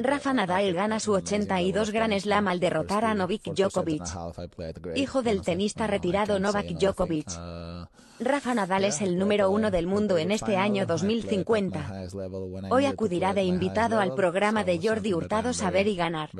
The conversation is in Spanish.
Rafa Nadal gana su 82 Gran Slam al derrotar a Novak Djokovic, hijo del tenista retirado Novak Djokovic. Uh, Rafa Nadal es el número uh, uno del mundo en este año 2050. Hoy acudirá de invitado al programa de Jordi Hurtado Saber y Ganar.